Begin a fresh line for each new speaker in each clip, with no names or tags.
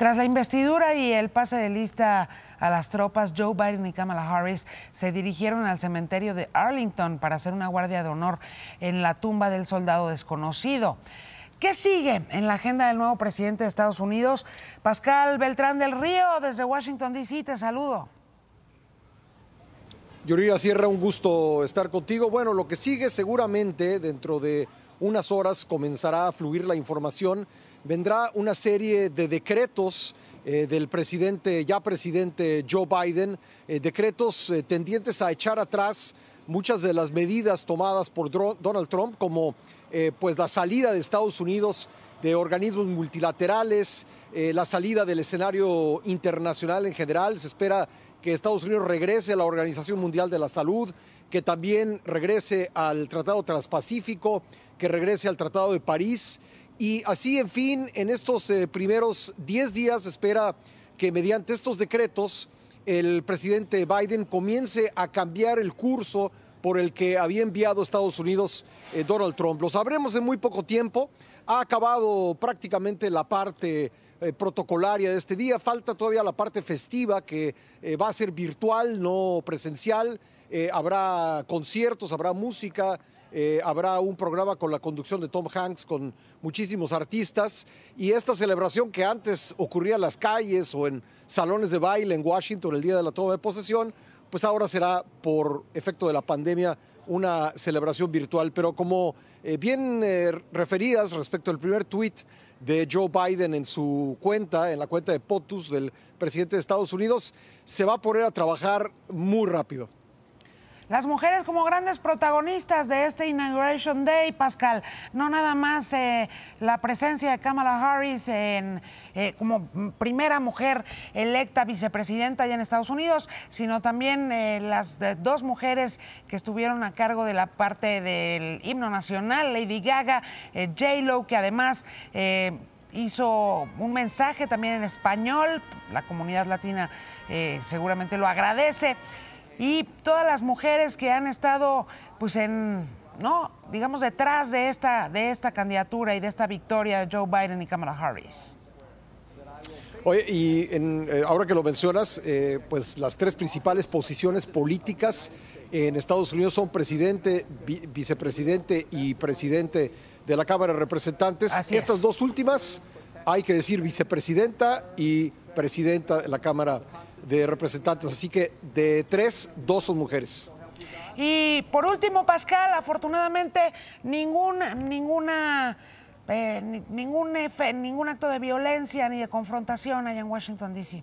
Tras la investidura y el pase de lista a las tropas, Joe Biden y Kamala Harris se dirigieron al cementerio de Arlington para hacer una guardia de honor en la tumba del soldado desconocido. ¿Qué sigue en la agenda del nuevo presidente de Estados Unidos? Pascal Beltrán del Río, desde Washington, D.C., te saludo.
Yurira Sierra, un gusto estar contigo. Bueno, lo que sigue seguramente dentro de unas horas comenzará a fluir la información vendrá una serie de decretos eh, del presidente, ya presidente Joe Biden, eh, decretos eh, tendientes a echar atrás muchas de las medidas tomadas por Donald Trump, como pues la salida de Estados Unidos de organismos multilaterales, la salida del escenario internacional en general. Se espera que Estados Unidos regrese a la Organización Mundial de la Salud, que también regrese al Tratado Transpacífico, que regrese al Tratado de París y así, en fin, en estos eh, primeros 10 días espera que mediante estos decretos el presidente Biden comience a cambiar el curso por el que había enviado Estados Unidos eh, Donald Trump. Lo sabremos en muy poco tiempo. Ha acabado prácticamente la parte eh, protocolaria de este día. Falta todavía la parte festiva que eh, va a ser virtual, no presencial. habrá conciertos, habrá música, habrá un programa con la conducción de Tom Hanks, con muchísimos artistas, y esta celebración que antes ocurría en las calles o en salones de baile en Washington el día de la toma de posesión, pues ahora será por efecto de la pandemia una celebración virtual, pero como eh, bien referidas eh, referías respecto al primer tuit de Joe Biden en su cuenta, en la cuenta de POTUS del presidente de Estados Unidos, se va a poner a trabajar muy rápido.
Las mujeres como grandes protagonistas de este Inauguration Day, Pascal, no nada más eh, la presencia de Kamala Harris eh, como primera mujer electa vicepresidenta allá en Estados Unidos, sino también eh, las dos mujeres que estuvieron a cargo de la parte del himno nacional, Lady Gaga, J-Lo, que además hizo un mensaje también en español. La comunidad latina seguramente lo agradece y todas las mujeres que han estado pues en no, digamos detrás de esta de esta candidatura y de esta victoria de Joe Biden y Kamala Harris.
Oye, y en, eh, ahora que lo mencionas, eh, pues las tres principales posiciones políticas en Estados Unidos son presidente, vicepresidente y presidente de la Cámara de Representantes. Así Estas dos últimas, hay que decir vicepresidenta y presidenta de la Cámara de representantes. Así que de tres, dos son mujeres.
Y por último, Pascal, afortunadamente ninguna, eh, ninguna, ningún, acto de violencia ni de confrontación allá en Washington, D.C.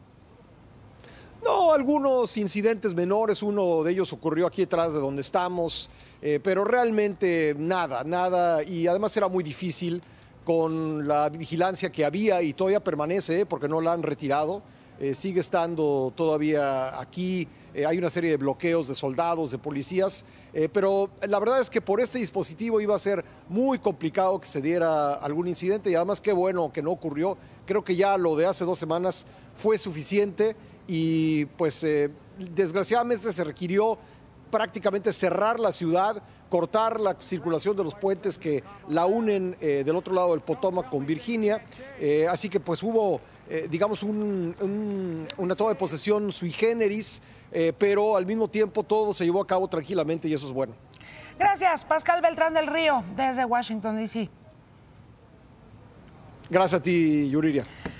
No, algunos incidentes menores, uno de ellos ocurrió aquí atrás de donde estamos, eh, pero realmente nada, nada, y además era muy difícil con la vigilancia que había y todavía permanece, eh, porque no la han retirado. Eh, sigue estando todavía aquí, eh, hay una serie de bloqueos de soldados, de policías, eh, pero la verdad es que por este dispositivo iba a ser muy complicado que se diera algún incidente y además qué bueno que no ocurrió, creo que ya lo de hace dos semanas fue suficiente y pues desgraciadamente se requirió prácticamente cerrar la ciudad, cortar la circulación de los puentes que la unen eh, del otro lado del Potomac con Virginia. Eh, así que pues hubo, eh, digamos, una toma de posesión sui generis, pero al mismo tiempo todo se llevó a cabo tranquilamente y eso es bueno.
Gracias, Pascal Beltrán del Río, desde Washington, D.C.
Gracias a ti, Yuriria.